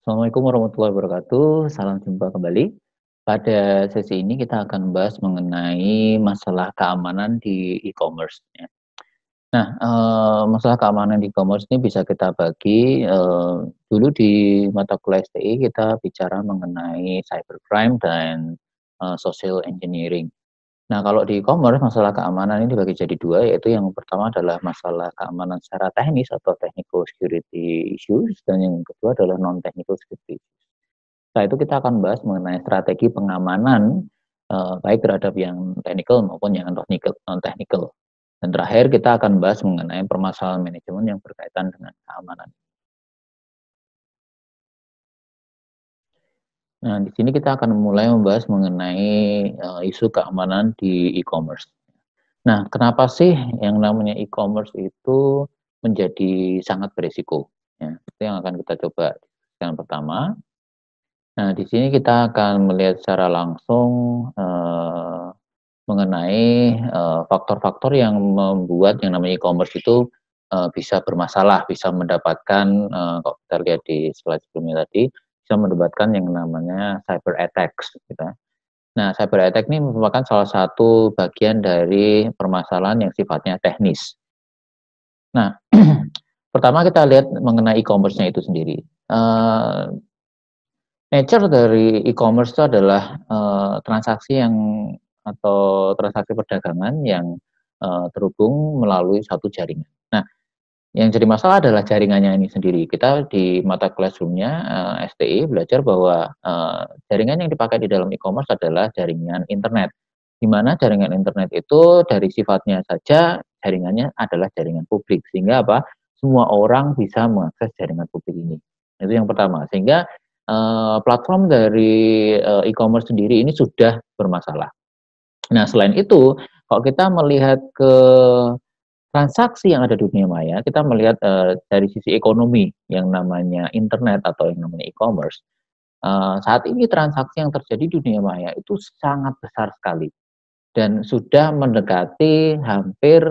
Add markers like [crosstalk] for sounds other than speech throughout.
Assalamualaikum warahmatullahi wabarakatuh. Salam jumpa kembali. Pada sesi ini kita akan membahas mengenai masalah keamanan di e-commerce. Nah, eh, masalah keamanan di e-commerce ini bisa kita bagi eh, dulu di mata kuliah STI kita bicara mengenai cybercrime dan eh, social engineering. Nah, kalau di e-commerce masalah keamanan ini dibagi jadi dua, yaitu yang pertama adalah masalah keamanan secara teknis atau technical security issues, dan yang kedua adalah non-technical security issues. Setelah itu kita akan bahas mengenai strategi pengamanan eh, baik terhadap yang technical maupun yang non-technical. Dan terakhir kita akan bahas mengenai permasalahan manajemen yang berkaitan dengan keamanan. Nah, di sini kita akan mulai membahas mengenai uh, isu keamanan di e-commerce. Nah, kenapa sih yang namanya e-commerce itu menjadi sangat berisiko? Ya, itu yang akan kita coba yang pertama. Nah, di sini kita akan melihat secara langsung uh, mengenai eh, faktor-faktor uh, yang membuat yang namanya e-commerce itu uh, bisa bermasalah, bisa mendapatkan uh, kalau kita lihat di slide sebelumnya tadi, bisa mendebatkan yang namanya cyber attacks gitu. Nah, cyber attack ini merupakan salah satu bagian dari permasalahan yang sifatnya teknis. Nah, [clears throat] pertama kita lihat mengenai e-commerce-nya itu sendiri. Uh, nature dari e-commerce itu adalah uh, transaksi yang atau transaksi perdagangan yang uh, terhubung melalui satu jaringan. Nah, yang jadi masalah adalah jaringannya ini sendiri. Kita di mata classroomnya uh, eh, STI belajar bahwa uh, jaringan yang dipakai di dalam e-commerce adalah jaringan internet, di mana jaringan internet itu dari sifatnya saja jaringannya adalah jaringan publik, sehingga apa semua orang bisa mengakses jaringan publik ini. Itu yang pertama, sehingga uh, platform dari uh, e-commerce sendiri ini sudah bermasalah. Nah selain itu, kalau kita melihat ke transaksi yang ada di dunia maya, kita melihat uh, dari sisi ekonomi yang namanya internet atau yang namanya e-commerce, uh, saat ini transaksi yang terjadi di dunia maya itu sangat besar sekali dan sudah mendekati hampir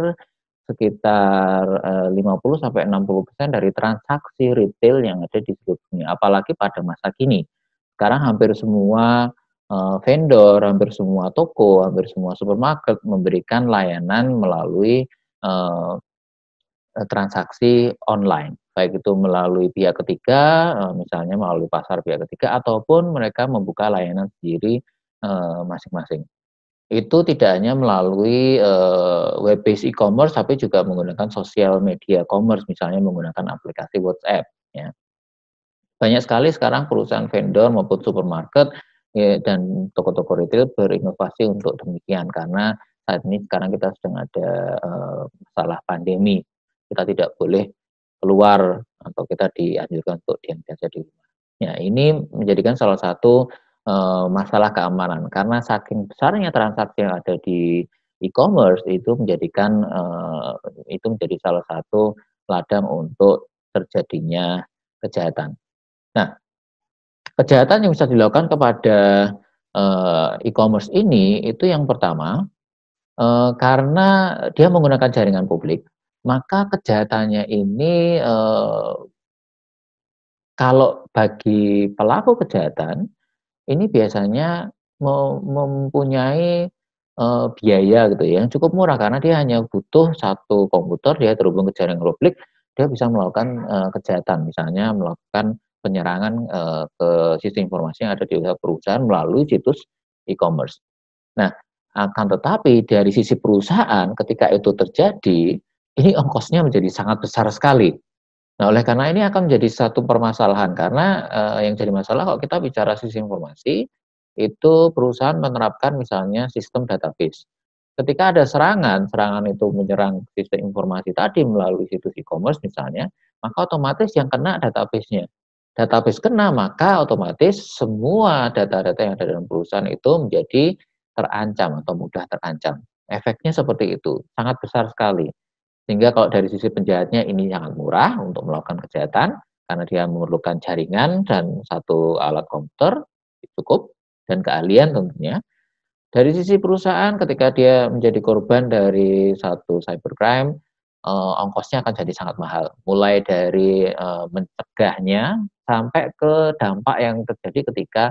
sekitar 50 eh, sampai 60% dari transaksi retail yang ada di seluruh dunia, apalagi pada masa kini. Sekarang hampir semua vendor, hampir semua toko, hampir semua supermarket memberikan layanan melalui uh, transaksi online, baik itu melalui pihak ketiga, uh, misalnya melalui pasar pihak ketiga, ataupun mereka membuka layanan sendiri masing-masing. Uh, itu tidak hanya melalui uh, web-based e-commerce, tapi juga menggunakan sosial media commerce, misalnya menggunakan aplikasi WhatsApp. Ya. Banyak sekali sekarang perusahaan vendor maupun supermarket ya, dan toko-toko retail berinovasi untuk demikian karena saat ini sekarang kita sedang ada eh, masalah pandemi kita tidak boleh keluar atau kita dianjurkan untuk diam saja di rumah. Ya, ini menjadikan salah satu eh, masalah keamanan karena saking besarnya transaksi yang ada di e-commerce itu menjadikan eh, itu menjadi salah satu ladang untuk terjadinya kejahatan. Nah, kejahatan yang bisa dilakukan kepada e-commerce ini itu yang pertama e, karena dia menggunakan jaringan publik, maka kejahatannya ini e, kalau bagi pelaku kejahatan ini biasanya mempunyai e, biaya gitu ya, yang cukup murah karena dia hanya butuh satu komputer dia terhubung ke jaringan publik dia bisa melakukan e, kejahatan misalnya melakukan penyerangan e, ke sistem informasi yang ada di perusahaan melalui situs e-commerce. Nah, akan tetapi dari sisi perusahaan ketika itu terjadi, ini ongkosnya menjadi sangat besar sekali. Nah, oleh karena ini akan menjadi satu permasalahan karena eh, yang jadi masalah kalau kita bicara sisi informasi itu perusahaan menerapkan misalnya sistem database. Ketika ada serangan, serangan itu menyerang sistem informasi tadi melalui situs e-commerce misalnya, maka otomatis yang kena database-nya. Database kena, maka otomatis semua data-data yang ada dalam perusahaan itu menjadi terancam atau mudah terancam. Efeknya seperti itu, sangat besar sekali. Sehingga kalau dari sisi penjahatnya ini sangat murah untuk melakukan kejahatan, karena dia memerlukan jaringan dan satu alat komputer, cukup, dan keahlian tentunya. Dari sisi perusahaan, ketika dia menjadi korban dari satu cybercrime, eh, ongkosnya akan jadi sangat mahal. Mulai dari eh, mencegahnya sampai ke dampak yang terjadi ketika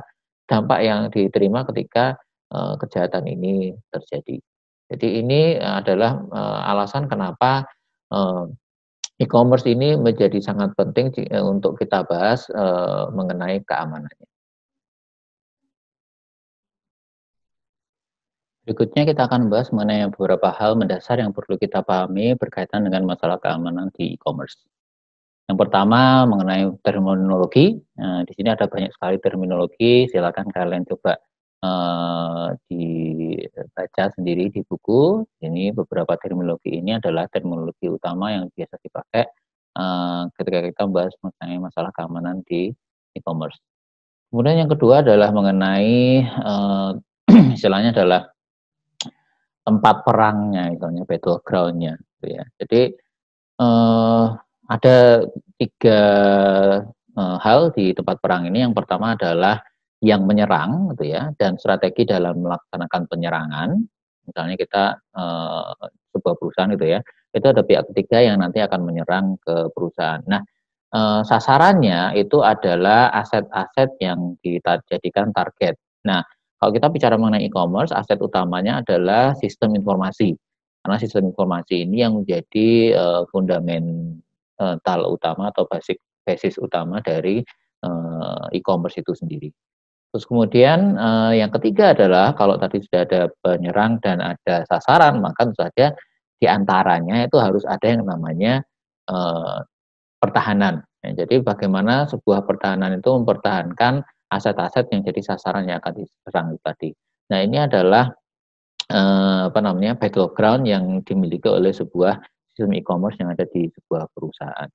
dampak yang diterima ketika Eh, kejahatan ini terjadi. Jadi ini eh, adalah eh, alasan kenapa e-commerce ini menjadi sangat penting untuk kita bahas mengenai keamanannya. Berikutnya kita akan bahas mengenai beberapa hal mendasar yang perlu kita pahami berkaitan dengan masalah keamanan di e-commerce. Yang pertama mengenai terminologi, nah, di sini ada banyak sekali terminologi, silakan kalian coba uh, dibaca sendiri di buku. Ini beberapa terminologi ini adalah terminologi utama yang biasa dipakai uh, ketika kita membahas mengenai masalah keamanan di e-commerce. Kemudian yang kedua adalah mengenai uh, [clears throat] istilahnya adalah tempat perangnya, istilahnya battlegroundnya, gitu ya. Jadi uh, ada tiga uh, hal di tempat perang ini. Yang pertama adalah yang menyerang gitu ya dan strategi dalam melaksanakan penyerangan misalnya kita e, sebuah perusahaan gitu ya itu ada pihak ketiga yang nanti akan menyerang ke perusahaan nah e, sasarannya itu adalah aset-aset yang kita jadikan target nah kalau kita bicara mengenai e-commerce aset utamanya adalah sistem informasi karena sistem informasi ini yang menjadi e, eh, fundamental utama atau basic basis utama dari e-commerce itu sendiri Terus kemudian eh, yang ketiga adalah kalau tadi sudah ada penyerang dan ada sasaran, maka tentu saja di antaranya itu harus ada yang namanya eh, pertahanan. Ya, jadi bagaimana sebuah pertahanan itu mempertahankan aset-aset yang jadi sasaran yang akan diserang tadi. Nah ini adalah eh, apa namanya battleground yang dimiliki oleh sebuah sistem e-commerce yang ada di sebuah perusahaan.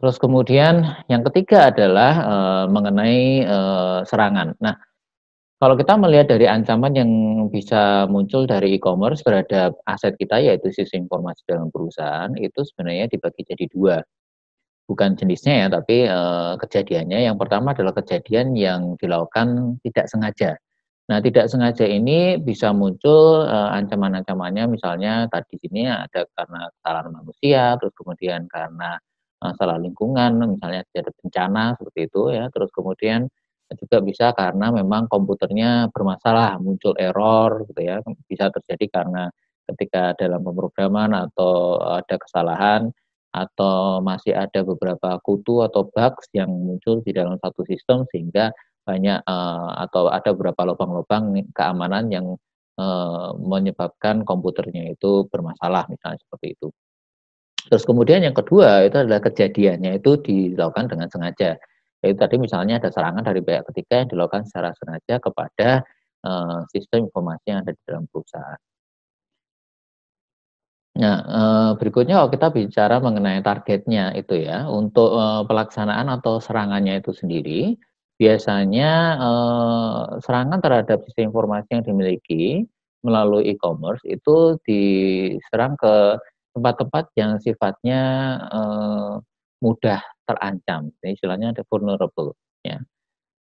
Terus kemudian yang ketiga adalah e, mengenai e, serangan. Nah, kalau kita melihat dari ancaman yang bisa muncul dari e-commerce terhadap aset kita yaitu sisi informasi dalam perusahaan itu sebenarnya dibagi jadi dua. Bukan jenisnya ya, tapi e, kejadiannya. Yang pertama adalah kejadian yang dilakukan tidak sengaja. Nah, tidak sengaja ini bisa muncul e, ancaman-ancamannya misalnya tadi sini ada karena kesalahan manusia, terus kemudian karena masalah lingkungan, misalnya terjadi bencana seperti itu ya. Terus kemudian juga bisa karena memang komputernya bermasalah, muncul error gitu ya. Bisa terjadi karena ketika dalam pemrograman atau ada kesalahan atau masih ada beberapa kutu atau bugs yang muncul di dalam satu sistem sehingga banyak uh, atau ada beberapa lubang-lubang keamanan yang uh, menyebabkan komputernya itu bermasalah misalnya seperti itu. Terus kemudian yang kedua itu adalah kejadiannya itu dilakukan dengan sengaja. Yaitu tadi misalnya ada serangan dari pihak ketiga yang dilakukan secara sengaja kepada eh, sistem informasi yang ada di dalam perusahaan. Nah, eh, berikutnya kalau kita bicara mengenai targetnya itu ya, untuk eh, pelaksanaan atau serangannya itu sendiri, biasanya serangan terhadap sistem informasi yang dimiliki melalui e-commerce itu diserang ke tempat-tempat yang sifatnya uh, mudah terancam, Jadi, istilahnya ada vulnerable. Ya.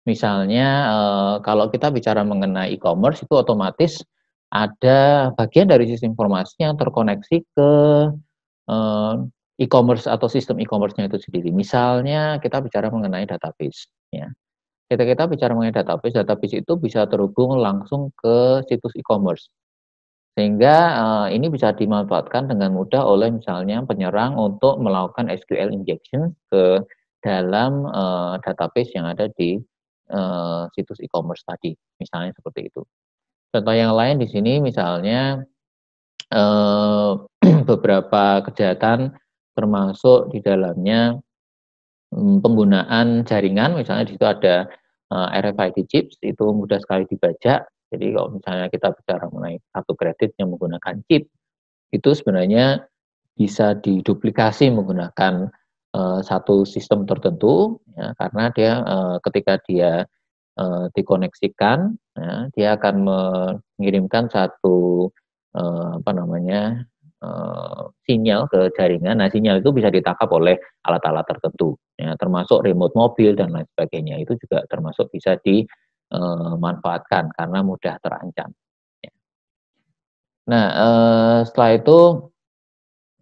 Misalnya uh, kalau kita bicara mengenai e-commerce itu otomatis ada bagian dari sistem informasi yang terkoneksi ke uh, e-commerce atau sistem e-commerce-nya itu sendiri. Misalnya kita bicara mengenai database. Ya. Kita kita bicara mengenai database, database itu bisa terhubung langsung ke situs e-commerce. Sehingga uh, ini bisa dimanfaatkan dengan mudah oleh misalnya penyerang untuk melakukan SQL injection ke dalam uh, database yang ada di uh, situs e-commerce tadi, misalnya seperti itu. Contoh yang lain di sini misalnya uh, [clears throat] beberapa kejahatan termasuk di dalamnya um, penggunaan jaringan, misalnya di situ ada uh, RFID chips, itu mudah sekali dibajak, jadi kalau misalnya kita bicara mengenai kartu kredit yang menggunakan chip, itu sebenarnya bisa diduplikasi menggunakan uh, satu sistem tertentu, ya, karena dia uh, ketika dia uh, dikoneksikan, ya, dia akan mengirimkan satu uh, apa namanya uh, sinyal ke jaringan. Nah, sinyal itu bisa ditangkap oleh alat-alat tertentu, ya, termasuk remote mobil dan lain sebagainya. Itu juga termasuk bisa di Eh, manfaatkan karena mudah terancam. Ya. Nah, e, setelah itu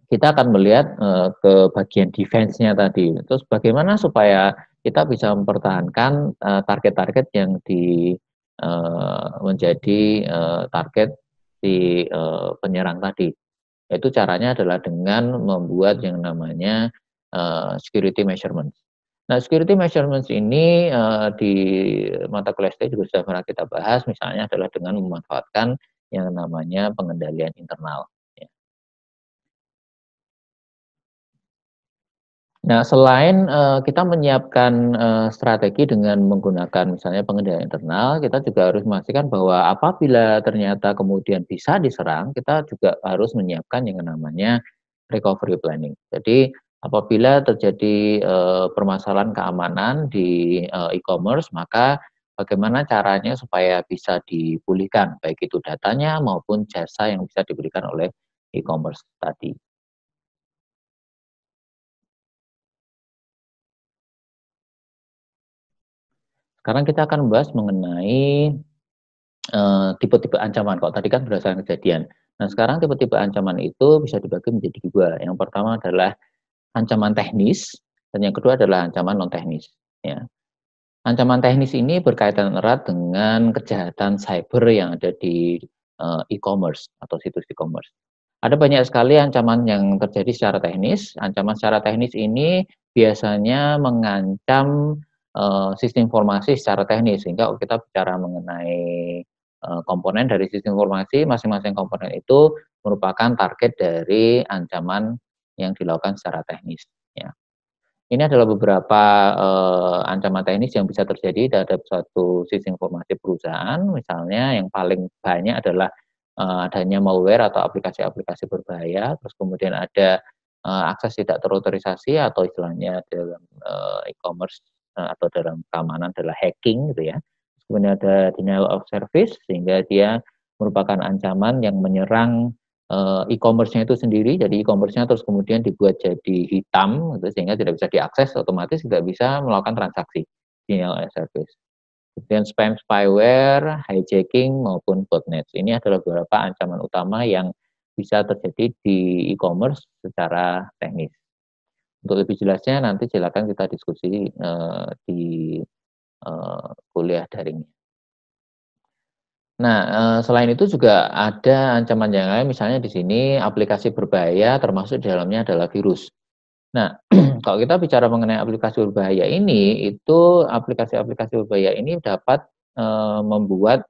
kita akan melihat e, ke bagian defense-nya tadi. Terus bagaimana supaya kita bisa mempertahankan target-target e, yang di e, menjadi e, target di e, penyerang tadi. Itu caranya adalah dengan membuat yang namanya security measurements. Nah, security measurements ini uh, di mata kuliah ST juga sudah pernah kita bahas, misalnya adalah dengan memanfaatkan yang namanya pengendalian internal. Ya. Nah, selain uh, kita menyiapkan uh, strategi dengan menggunakan misalnya pengendalian internal, kita juga harus memastikan bahwa apabila ternyata kemudian bisa diserang, kita juga harus menyiapkan yang namanya recovery planning. Jadi, Apabila terjadi uh, permasalahan keamanan di eh, e-commerce, maka bagaimana caranya supaya bisa dipulihkan, baik itu datanya maupun jasa yang bisa diberikan oleh e-commerce tadi. Sekarang kita akan membahas mengenai eh, tipe-tipe uh, ancaman. Kalau tadi kan berdasarkan kejadian. Nah, sekarang tipe-tipe ancaman itu bisa dibagi menjadi dua. Yang pertama adalah ancaman teknis dan yang kedua adalah ancaman non teknis ya ancaman teknis ini berkaitan erat dengan kejahatan cyber yang ada di eh, e-commerce atau situs e-commerce ada banyak sekali ancaman yang terjadi secara teknis ancaman secara teknis ini biasanya mengancam eh, sistem informasi secara teknis sehingga kita bicara mengenai eh, komponen dari sistem informasi masing-masing komponen itu merupakan target dari ancaman yang dilakukan secara teknis. Ya. Ini adalah beberapa uh, ancaman teknis yang bisa terjadi terhadap suatu sistem informasi perusahaan. Misalnya yang paling banyak adalah uh, adanya malware atau aplikasi-aplikasi berbahaya. Terus kemudian ada uh, akses tidak terotorisasi atau istilahnya dalam uh, e-commerce atau dalam keamanan adalah hacking gitu ya. Terus kemudian ada denial of service sehingga dia merupakan ancaman yang menyerang Eh, e-commerce-nya itu sendiri, jadi e-commerce-nya terus kemudian dibuat jadi hitam, gitu, sehingga tidak bisa diakses, otomatis tidak bisa melakukan transaksi sinyal as service. Kemudian spam spyware, hijacking, maupun botnets. Ini adalah beberapa ancaman utama yang bisa terjadi di e-commerce secara teknis. Untuk lebih jelasnya nanti silakan kita diskusi uh, di uh, kuliah daringnya. Nah, eh, selain itu juga ada ancaman yang lain, misalnya di sini aplikasi berbahaya termasuk di dalamnya adalah virus. Nah, [clears throat] kalau kita bicara mengenai aplikasi berbahaya ini, itu aplikasi-aplikasi berbahaya ini dapat e, membuat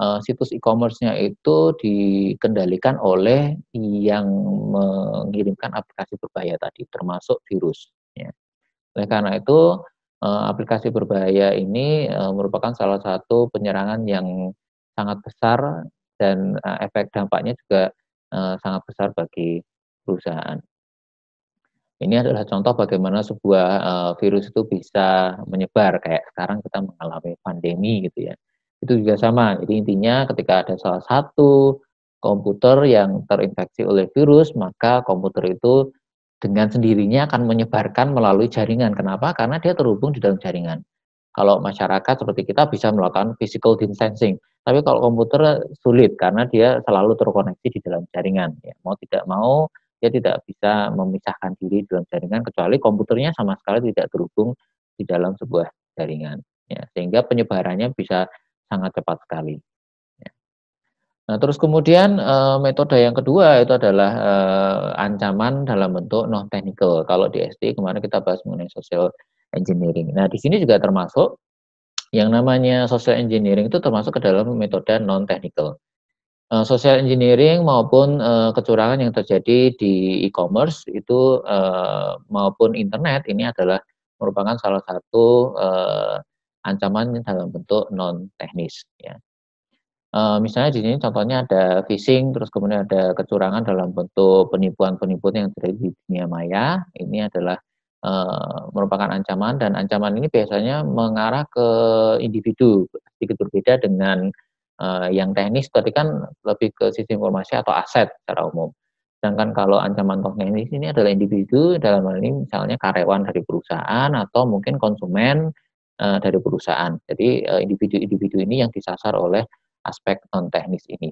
e, situs e-commerce-nya itu dikendalikan oleh yang mengirimkan aplikasi berbahaya tadi, termasuk virus. Ya. Oleh karena itu, e, aplikasi berbahaya ini e, merupakan salah satu penyerangan yang sangat besar dan uh, efek dampaknya juga uh, sangat besar bagi perusahaan. Ini adalah contoh bagaimana sebuah uh, virus itu bisa menyebar kayak sekarang kita mengalami pandemi gitu ya. Itu juga sama. Jadi intinya ketika ada salah satu komputer yang terinfeksi oleh virus, maka komputer itu dengan sendirinya akan menyebarkan melalui jaringan. Kenapa? Karena dia terhubung di dalam jaringan. Kalau masyarakat seperti kita bisa melakukan physical distancing, tapi kalau komputer sulit karena dia selalu terkoneksi di dalam jaringan. Ya, mau tidak mau dia tidak bisa memisahkan diri dalam jaringan kecuali komputernya sama sekali tidak terhubung di dalam sebuah jaringan. Ya, sehingga penyebarannya bisa sangat cepat sekali. Ya. Nah, terus kemudian e, metode yang kedua itu adalah e, ancaman dalam bentuk non technical. Kalau di SD kemarin kita bahas mengenai sosial engineering. Nah, di sini juga termasuk yang namanya social engineering itu termasuk ke dalam metode non technical. Uh, eh, social engineering maupun uh, kecurangan yang terjadi di e-commerce itu uh, maupun internet ini adalah merupakan salah satu uh, ancaman dalam bentuk non teknis. Ya. Uh, misalnya di sini contohnya ada phishing, terus kemudian ada kecurangan dalam bentuk penipuan-penipuan yang terjadi di dunia maya. Ini adalah Eh, merupakan ancaman dan ancaman ini biasanya mengarah ke individu sedikit berbeda dengan uh, yang teknis tadi kan lebih ke sistem informasi atau aset secara umum. Sedangkan kalau ancaman teknis ini adalah individu dalam hal ini misalnya karyawan dari perusahaan atau mungkin konsumen uh, dari perusahaan. Jadi individu-individu ini yang disasar oleh aspek non teknis ini.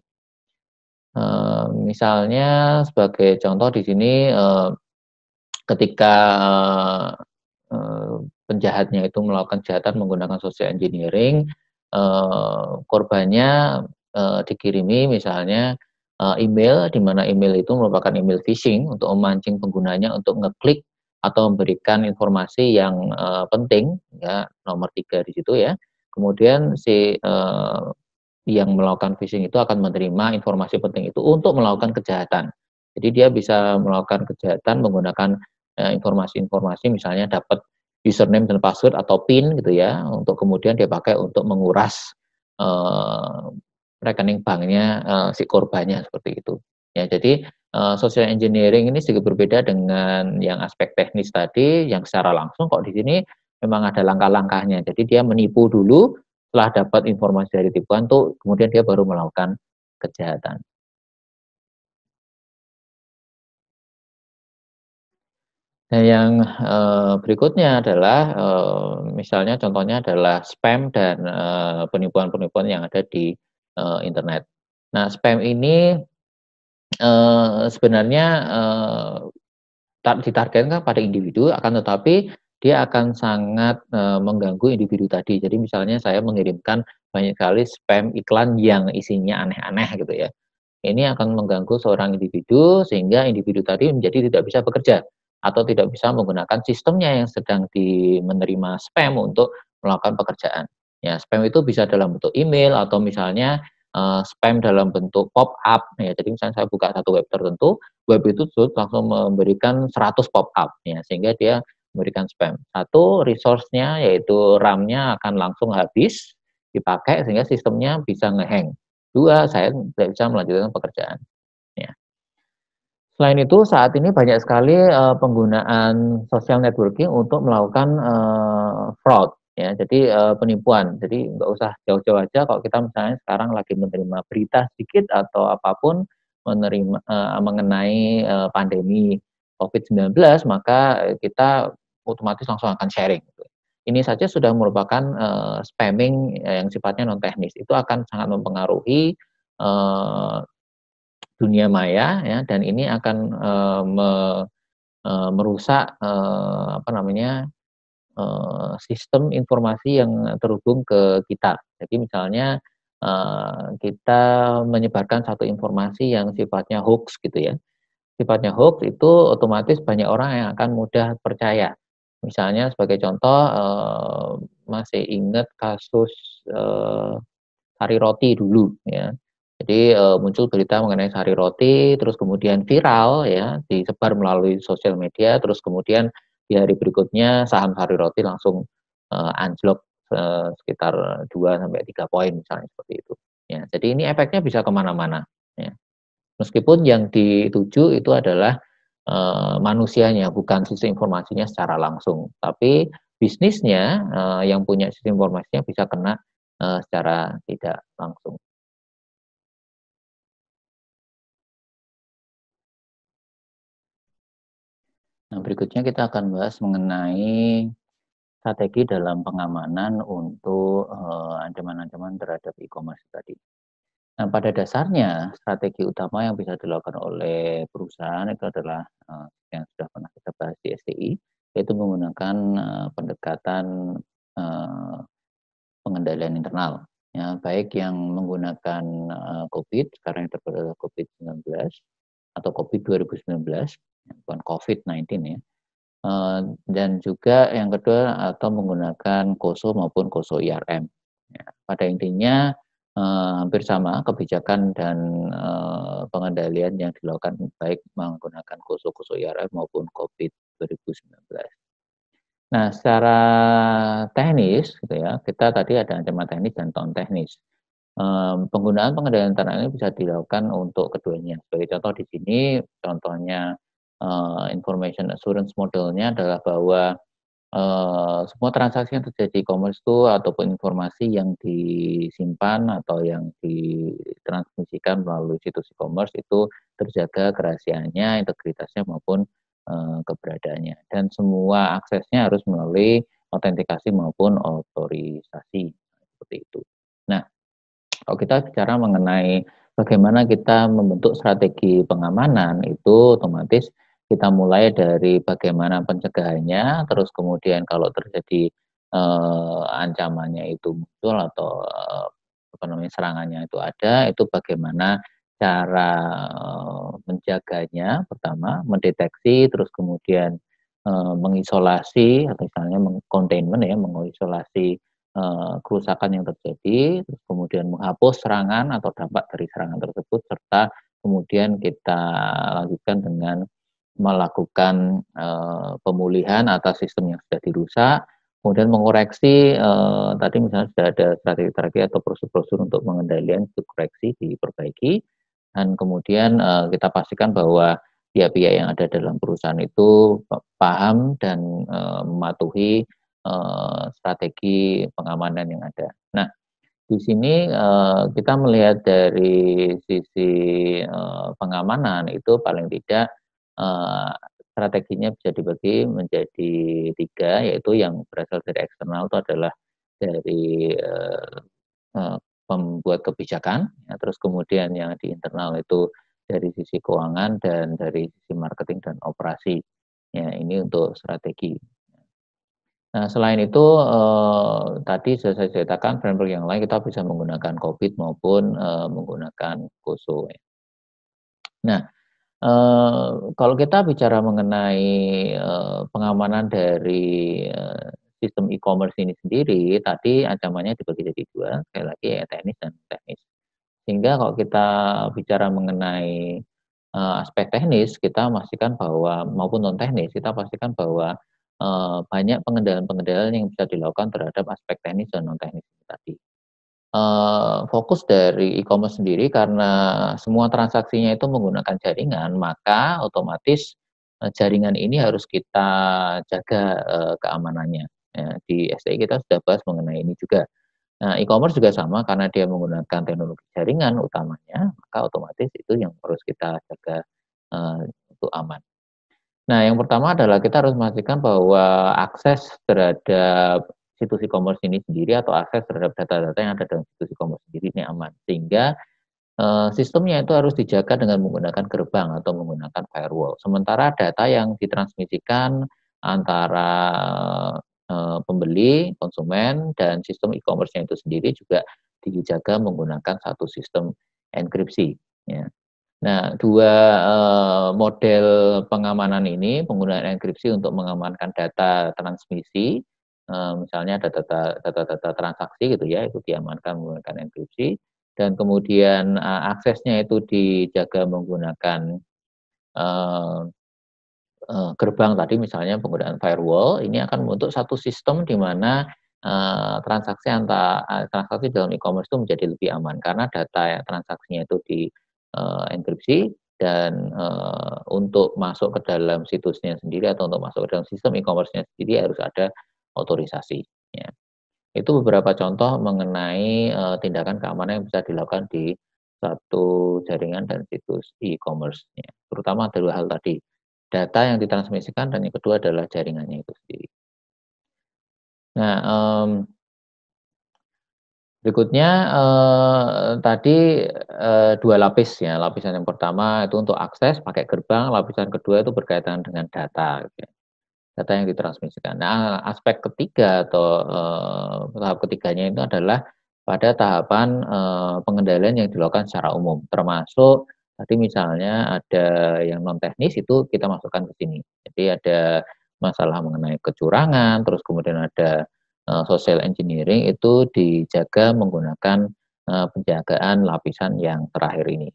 Uh, misalnya sebagai contoh di sini uh, ketika uh, penjahatnya itu melakukan kejahatan menggunakan social engineering, uh, korbannya uh, dikirimi misalnya uh, email, di mana email itu merupakan email phishing untuk memancing penggunanya untuk ngeklik atau memberikan informasi yang uh, penting, ya nomor tiga di situ ya. Kemudian si uh, yang melakukan phishing itu akan menerima informasi penting itu untuk melakukan kejahatan. Jadi dia bisa melakukan kejahatan menggunakan Eh, informasi-informasi misalnya dapat username dan password atau PIN gitu ya untuk kemudian dia pakai untuk menguras uh, rekening banknya uh, si korbannya seperti itu ya jadi uh, social engineering ini sedikit berbeda dengan yang aspek teknis tadi yang secara langsung kok di sini memang ada langkah-langkahnya jadi dia menipu dulu setelah dapat informasi dari tipuan tuh kemudian dia baru melakukan kejahatan Nah yang e, berikutnya adalah e, misalnya contohnya adalah spam dan eh, penipuan-penipuan yang ada di e, internet. Nah, spam ini e, sebenarnya e, ditargetkan pada individu, akan tetapi dia akan sangat e, mengganggu individu tadi. Jadi misalnya saya mengirimkan banyak kali spam iklan yang isinya aneh-aneh gitu ya. Ini akan mengganggu seorang individu sehingga individu tadi menjadi tidak bisa bekerja atau tidak bisa menggunakan sistemnya yang sedang di menerima spam untuk melakukan pekerjaan. Ya, spam itu bisa dalam bentuk email atau misalnya uh, spam dalam bentuk pop up. Ya, jadi misalnya saya buka satu web tertentu, web itu langsung memberikan 100 pop up ya, sehingga dia memberikan spam. Satu resource-nya yaitu RAM-nya akan langsung habis dipakai sehingga sistemnya bisa ngehang. Dua, saya tidak bisa melanjutkan pekerjaan. Selain itu, saat ini banyak sekali uh, penggunaan social networking untuk melakukan uh, fraud, ya. Jadi uh, penipuan. Jadi nggak usah jauh-jauh aja. Kalau kita misalnya sekarang lagi menerima berita sedikit atau apapun menerima uh, mengenai uh, pandemi COVID-19, maka kita otomatis langsung akan sharing. Ini saja sudah merupakan uh, spamming yang sifatnya non teknis. Itu akan sangat mempengaruhi uh, dunia maya ya dan ini akan uh, me, uh, merusak uh, apa namanya uh, sistem informasi yang terhubung ke kita. Jadi misalnya uh, kita menyebarkan satu informasi yang sifatnya hoax gitu ya. Sifatnya hoax itu otomatis banyak orang yang akan mudah percaya. Misalnya sebagai contoh uh, masih ingat kasus uh, hari roti dulu ya jadi e, muncul berita mengenai sari roti, terus kemudian viral ya, disebar melalui sosial media, terus kemudian di hari berikutnya saham sari roti langsung e, anjlok e, sekitar 2 sampai 3 poin misalnya seperti itu. Ya, jadi ini efeknya bisa kemana-mana. Ya. Meskipun yang dituju itu adalah e, manusianya, bukan sistem informasinya secara langsung, tapi bisnisnya e, yang punya sistem informasinya bisa kena e, secara tidak langsung. Nah, berikutnya kita akan bahas mengenai strategi dalam pengamanan untuk eh, ancaman-ancaman terhadap e-commerce tadi. Nah, pada dasarnya strategi utama yang bisa dilakukan oleh perusahaan itu adalah eh, yang sudah pernah kita bahas di STI, yaitu menggunakan eh, pendekatan pengendalian internal. Ya, baik yang menggunakan COVID, sekarang yang terbaru adalah COVID-19, atau COVID-2019, bukan COVID-19 ya. Eh, dan juga yang kedua atau menggunakan KOSO maupun KOSO IRM. Ya, pada intinya eh, hampir sama kebijakan dan eh, pengendalian yang dilakukan baik menggunakan KOSO KOSO IRM maupun COVID 2019. Nah, secara teknis gitu ya, kita tadi ada ancaman teknis dan tahun teknis penggunaan pengendalian tanah ini bisa dilakukan untuk keduanya. Sebagai contoh di sini, contohnya Eh, information assurance modelnya adalah bahwa Uh, semua transaksi yang terjadi e-commerce itu ataupun informasi yang disimpan atau yang ditransmisikan melalui situs e-commerce itu terjaga kerahasiaannya, integritasnya maupun uh, keberadaannya dan semua aksesnya harus melalui autentikasi maupun otorisasi seperti itu. Nah, kalau kita bicara mengenai bagaimana kita membentuk strategi pengamanan itu otomatis kita mulai dari bagaimana pencegahannya, terus kemudian kalau terjadi eh, ancamannya itu muncul atau eh, apa namanya serangannya itu ada, itu bagaimana cara eh, menjaganya pertama, mendeteksi, terus kemudian eh, mengisolasi atau misalnya containment ya, mengisolasi eh, kerusakan yang terjadi, terus kemudian menghapus serangan atau dampak dari serangan tersebut serta kemudian kita lanjutkan dengan melakukan uh, pemulihan atas sistem yang sudah dirusak, kemudian mengoreksi uh, tadi misalnya sudah ada strategi-strategi atau prosedur-prosedur untuk mengendalikan, itu koreksi diperbaiki dan kemudian uh, kita pastikan bahwa pihak-pihak yang ada dalam perusahaan itu paham dan mematuhi strategi pengamanan yang ada. Nah, di sini kita melihat dari sisi pengamanan itu paling tidak Eh, strateginya bisa dibagi menjadi tiga, yaitu yang berasal dari eksternal itu adalah dari uh, uh, pembuat kebijakan, ya, terus kemudian yang di internal itu dari sisi keuangan dan dari sisi marketing dan operasi. Ya, ini untuk strategi. Nah, selain itu eh, tadi sudah saya ceritakan framework yang lain kita bisa menggunakan COVID maupun eh, menggunakan COSO. Ya. Nah, Eh, kalau kita bicara mengenai uh, pengamanan dari uh, sistem e-commerce ini sendiri, tadi ancamannya dibagi jadi dua, sekali lagi ya teknis dan teknis. Sehingga kalau kita bicara mengenai uh, aspek teknis, kita pastikan bahwa maupun non teknis, kita pastikan bahwa uh, banyak pengendalian-pengendalian yang bisa dilakukan terhadap aspek teknis dan non teknis tadi uh, fokus dari e-commerce sendiri karena semua transaksinya itu menggunakan jaringan, maka otomatis eh, jaringan ini harus kita jaga uh, keamanannya. Ya, di STI kita sudah bahas mengenai ini juga. Nah, e-commerce juga sama karena dia menggunakan teknologi jaringan utamanya, maka otomatis itu yang harus kita jaga uh, untuk aman. Nah, yang pertama adalah kita harus memastikan bahwa akses terhadap situs e-commerce ini sendiri atau akses terhadap data-data yang ada dalam situs e-commerce sendiri ini aman. Sehingga eh, sistemnya itu harus dijaga dengan menggunakan gerbang atau menggunakan firewall. Sementara data yang ditransmisikan antara eh, pembeli, konsumen, dan sistem e commerce itu sendiri juga dijaga menggunakan satu sistem enkripsi. Ya. Nah, dua eh, model pengamanan ini, penggunaan enkripsi untuk mengamankan data transmisi Eh, misalnya ada data-data transaksi gitu ya, itu diamankan menggunakan enkripsi dan kemudian uh, aksesnya itu dijaga menggunakan uh, uh, gerbang tadi misalnya penggunaan firewall ini akan membentuk satu sistem di mana uh, transaksi antara transaksi dalam e-commerce itu menjadi lebih aman karena data transaksinya itu di uh, enkripsi dan uh, untuk masuk ke dalam situsnya sendiri atau untuk masuk ke dalam sistem e-commerce-nya sendiri harus ada otorisasi. Ya. Itu beberapa contoh mengenai uh, tindakan keamanan yang bisa dilakukan di satu jaringan dan situs e-commerce. Ya. Terutama ada dua hal tadi, data yang ditransmisikan dan yang kedua adalah jaringannya itu sendiri. Nah, um, berikutnya eh, tadi eh, dua lapis ya. Lapisan yang pertama itu untuk akses pakai gerbang, lapisan kedua itu berkaitan dengan data. Gitu ya data yang ditransmisikan. Nah, aspek ketiga atau eh, tahap ketiganya itu adalah pada tahapan eh, pengendalian yang dilakukan secara umum, termasuk tadi misalnya ada yang non teknis itu kita masukkan ke sini. Jadi ada masalah mengenai kecurangan, terus kemudian ada eh, social engineering itu dijaga menggunakan eh, penjagaan lapisan yang terakhir ini.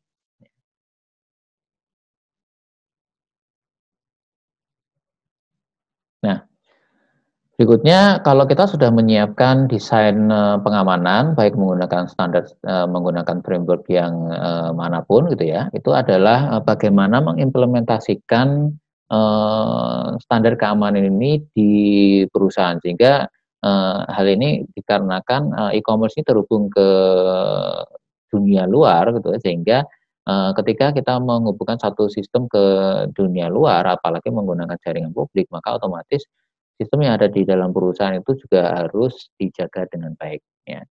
Berikutnya, kalau kita sudah menyiapkan desain eh, pengamanan, baik menggunakan standar, eh, menggunakan framework yang eh, manapun gitu ya, itu adalah bagaimana mengimplementasikan standar keamanan ini di perusahaan. Sehingga hal ini dikarenakan e-commerce ini terhubung ke dunia luar gitu ya, sehingga ketika kita menghubungkan satu sistem ke dunia luar, apalagi menggunakan jaringan publik, maka otomatis sistem yang ada di dalam perusahaan itu juga harus dijaga dengan baik. Ya.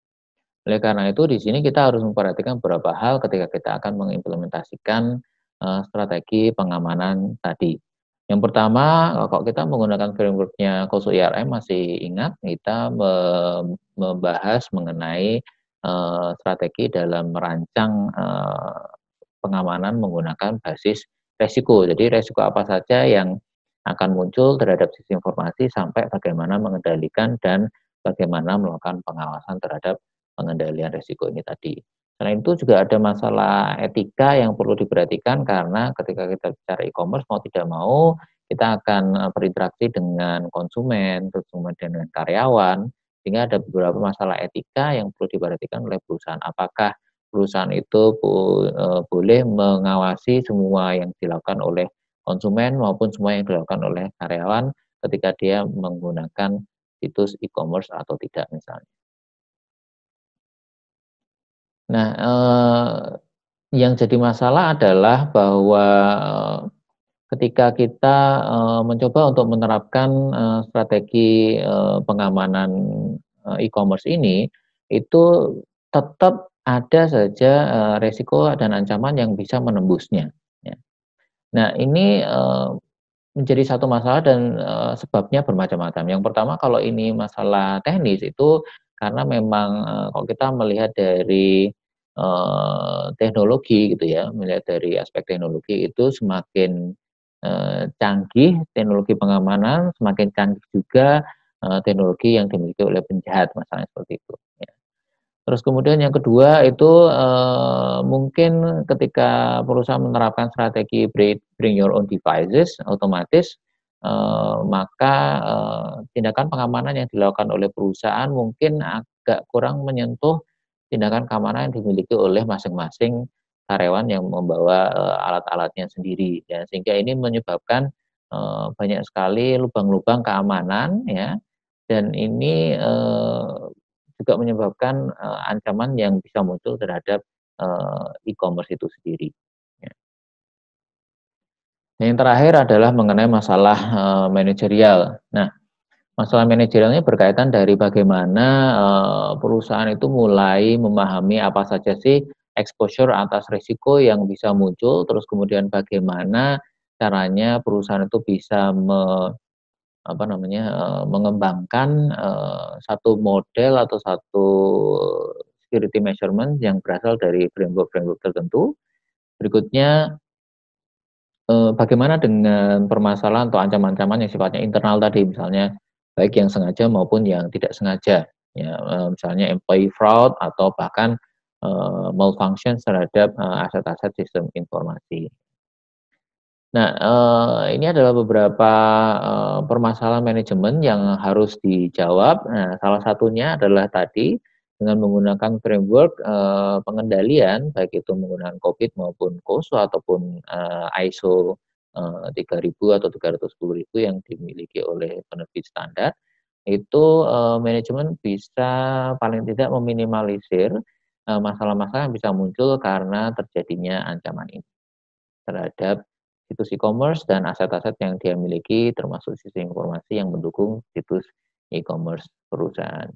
Oleh karena itu, di sini kita harus memperhatikan beberapa hal ketika kita akan mengimplementasikan uh, strategi pengamanan tadi. Yang pertama, eh, kalau kita menggunakan frameworknya Koso IRM, e masih ingat kita membahas mengenai uh, strategi dalam merancang uh, pengamanan menggunakan basis resiko. Jadi resiko apa saja yang akan muncul terhadap sisi informasi sampai bagaimana mengendalikan dan bagaimana melakukan pengawasan terhadap pengendalian risiko ini tadi. Selain itu juga ada masalah etika yang perlu diperhatikan karena ketika kita bicara e-commerce mau tidak mau kita akan e, berinteraksi dengan konsumen, terus kemudian dengan karyawan, sehingga ada beberapa masalah etika yang perlu diperhatikan oleh perusahaan. Apakah perusahaan itu e, boleh mengawasi semua yang dilakukan oleh konsumen maupun semua yang dilakukan oleh karyawan ketika dia menggunakan situs e-commerce atau tidak misalnya. Nah, eh, yang jadi masalah adalah bahwa eh, ketika kita eh, mencoba untuk menerapkan eh, strategi eh, pengamanan eh, e-commerce ini, itu tetap ada saja eh, resiko dan ancaman yang bisa menembusnya. Nah, ini uh, menjadi satu masalah dan uh, sebabnya bermacam-macam. Yang pertama kalau ini masalah teknis itu karena memang uh, kalau kita melihat dari uh, teknologi gitu ya, melihat dari aspek teknologi itu semakin uh, canggih teknologi pengamanan, semakin canggih juga uh, teknologi yang dimiliki oleh penjahat, masalahnya seperti itu. Ya. Terus kemudian yang kedua itu uh, mungkin ketika perusahaan menerapkan strategi bring your own devices otomatis uh, maka uh, tindakan pengamanan yang dilakukan oleh perusahaan mungkin agak kurang menyentuh tindakan keamanan yang dimiliki oleh masing-masing karyawan yang membawa alat-alatnya sendiri ya sehingga ini menyebabkan banyak sekali lubang-lubang keamanan ya dan ini juga menyebabkan uh, ancaman yang bisa muncul terhadap uh, e-commerce itu sendiri. Ya. yang terakhir adalah mengenai masalah uh, manajerial. Nah, masalah manajerialnya berkaitan dari bagaimana uh, perusahaan itu mulai memahami apa saja sih exposure atas risiko yang bisa muncul, terus kemudian bagaimana caranya perusahaan itu bisa apa namanya eh, mengembangkan eh, satu model atau satu security measurement yang berasal dari framework-framework tertentu. Berikutnya eh, bagaimana dengan permasalahan atau ancaman-ancaman yang sifatnya internal tadi misalnya baik yang sengaja maupun yang tidak sengaja ya misalnya employee fraud atau bahkan malfunction terhadap aset-aset sistem informasi. Nah, eh, ini adalah beberapa, eh, permasalahan manajemen yang harus dijawab. Nah, salah satunya adalah tadi dengan menggunakan framework, eh, pengendalian, baik itu menggunakan covid maupun COSO ataupun, ISO, eee, 3000 atau 310.000 yang dimiliki oleh penerbit standar, itu, manajemen bisa paling tidak meminimalisir, masalah masalah-masalah yang bisa muncul karena terjadinya ancaman ini terhadap situs e-commerce dan aset-aset yang dia miliki termasuk sistem informasi yang mendukung situs e-commerce perusahaan.